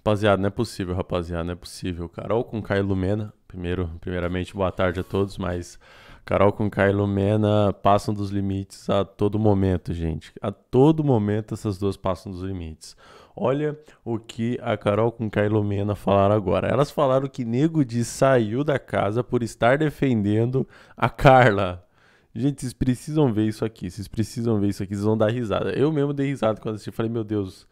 Rapaziada, não é possível, rapaziada, não é possível. Carol com Caio Lumena. Primeiro, primeiramente, boa tarde a todos, mas Carol com Caio Lumena passam dos limites a todo momento, gente. A todo momento essas duas passam dos limites. Olha o que a Carol com Caio Lumena falaram agora. Elas falaram que Nego de saiu da casa por estar defendendo a Carla. Gente, vocês precisam ver isso aqui. Vocês precisam ver isso aqui. Vocês vão dar risada. Eu mesmo dei risada quando assisti. Falei, meu Deus,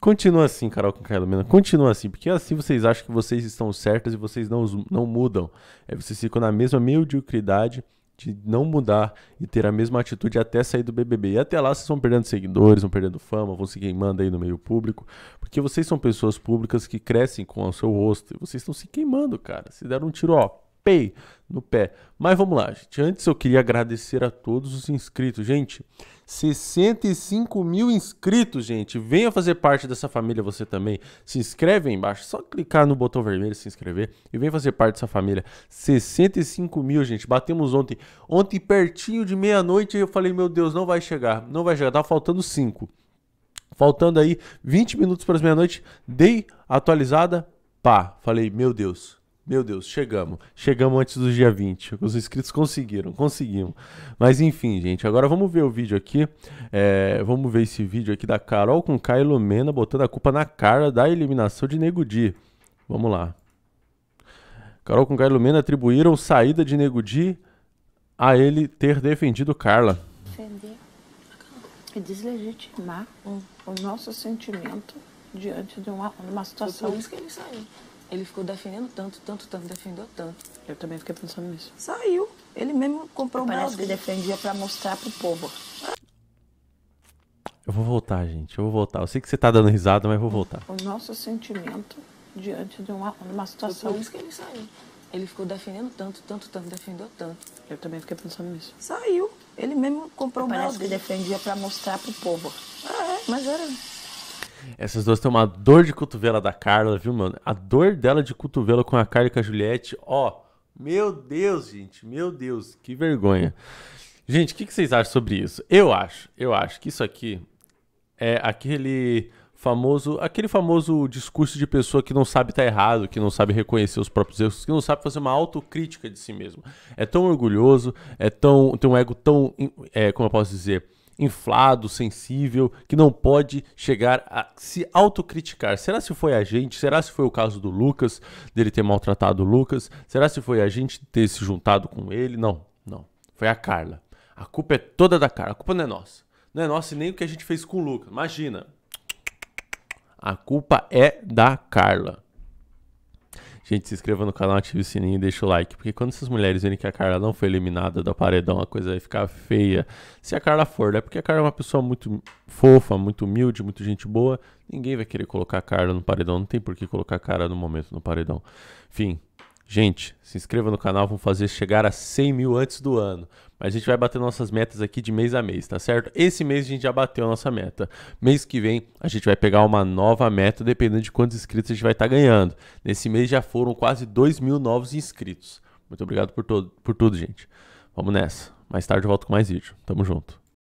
Continua assim, Carol com Carolina Continua assim, porque assim vocês acham que vocês estão certas e vocês não, não mudam. É, vocês ficam na mesma mediocridade de não mudar e ter a mesma atitude até sair do BBB. E até lá vocês vão perdendo seguidores, vão perdendo fama, vão se queimando aí no meio público, porque vocês são pessoas públicas que crescem com o seu rosto e vocês estão se queimando, cara. Se deram um tiro, ó, pei no pé. Mas vamos lá, gente. Antes eu queria agradecer a todos os inscritos. Gente, 65 mil inscritos, gente. Venha fazer parte dessa família você também. Se inscreve aí embaixo. Só clicar no botão vermelho, se inscrever e vem fazer parte dessa família. 65 mil, gente. Batemos ontem. Ontem, pertinho de meia-noite, eu falei: Meu Deus, não vai chegar. Não vai chegar. Tá faltando 5. Faltando aí 20 minutos para as meia-noite. Dei atualizada. Pá. Falei: Meu Deus meu Deus, chegamos. Chegamos antes do dia 20. Os inscritos conseguiram, conseguimos. Mas enfim, gente, agora vamos ver o vídeo aqui. É, vamos ver esse vídeo aqui da Carol com Caio Lumena botando a culpa na cara da eliminação de Nego Di. Vamos lá. Carol com Caio Lumena atribuíram saída de Nego Di a ele ter defendido Carla. Defender e é deslegitimar o, o nosso sentimento diante de uma, uma situação. Por isso que ele saiu. Ele ficou defendendo tanto, tanto, tanto, defendeu tanto. Eu também fiquei pensando nisso. Saiu. Ele mesmo comprou o Parece que defendia para mostrar pro povo. Eu vou voltar, gente. Eu vou voltar. Eu sei que você tá dando risada, mas eu vou voltar. O nosso sentimento diante de uma, uma situação. por isso que ele saiu. Ele ficou defendendo tanto, tanto, tanto, defendeu tanto. Eu também fiquei pensando nisso. Saiu. Ele mesmo comprou o Parece que defendia para mostrar pro povo. Ah, é. Mas era essas duas têm uma dor de cotovela da Carla, viu, mano? A dor dela de cotovelo com a Carla e com a Juliette, ó. Meu Deus, gente, meu Deus, que vergonha. Gente, o que, que vocês acham sobre isso? Eu acho, eu acho que isso aqui é aquele famoso, aquele famoso discurso de pessoa que não sabe estar tá errado, que não sabe reconhecer os próprios erros, que não sabe fazer uma autocrítica de si mesmo. É tão orgulhoso, é tão tem um ego tão, é, como eu posso dizer, inflado, sensível, que não pode chegar a se autocriticar. Será se foi a gente? Será se foi o caso do Lucas, dele ter maltratado o Lucas? Será se foi a gente ter se juntado com ele? Não, não. Foi a Carla. A culpa é toda da Carla. A culpa não é nossa. Não é nossa e nem o que a gente fez com o Lucas. Imagina. A culpa é da Carla. Gente, se inscreva no canal, ative o sininho e deixa o like. Porque quando essas mulheres verem que a Carla não foi eliminada do paredão, a coisa vai ficar feia. Se a Carla for, né? Porque a Carla é uma pessoa muito fofa, muito humilde, muito gente boa. Ninguém vai querer colocar a Carla no paredão. Não tem por que colocar a Carla no momento no paredão. Enfim, Gente, se inscreva no canal, vamos fazer chegar a 100 mil antes do ano. Mas a gente vai bater nossas metas aqui de mês a mês, tá certo? Esse mês a gente já bateu a nossa meta. Mês que vem a gente vai pegar uma nova meta, dependendo de quantos inscritos a gente vai estar tá ganhando. Nesse mês já foram quase 2 mil novos inscritos. Muito obrigado por, todo, por tudo, gente. Vamos nessa. Mais tarde eu volto com mais vídeo. Tamo junto.